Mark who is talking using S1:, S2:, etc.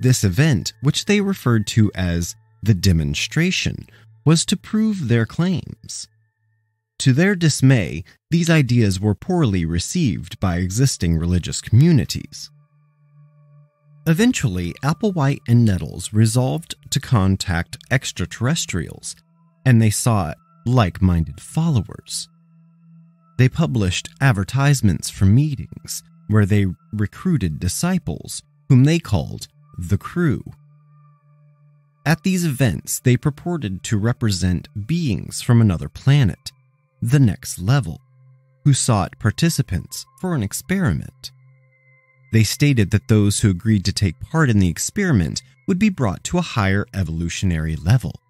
S1: This event, which they referred to as the demonstration, was to prove their claims. To their dismay, these ideas were poorly received by existing religious communities. Eventually, Applewhite and Nettles resolved to contact extraterrestrials, and they sought like minded followers. They published advertisements for meetings where they recruited disciples, whom they called the crew. At these events, they purported to represent beings from another planet, the next level, who sought participants for an experiment. They stated that those who agreed to take part in the experiment would be brought to a higher evolutionary level.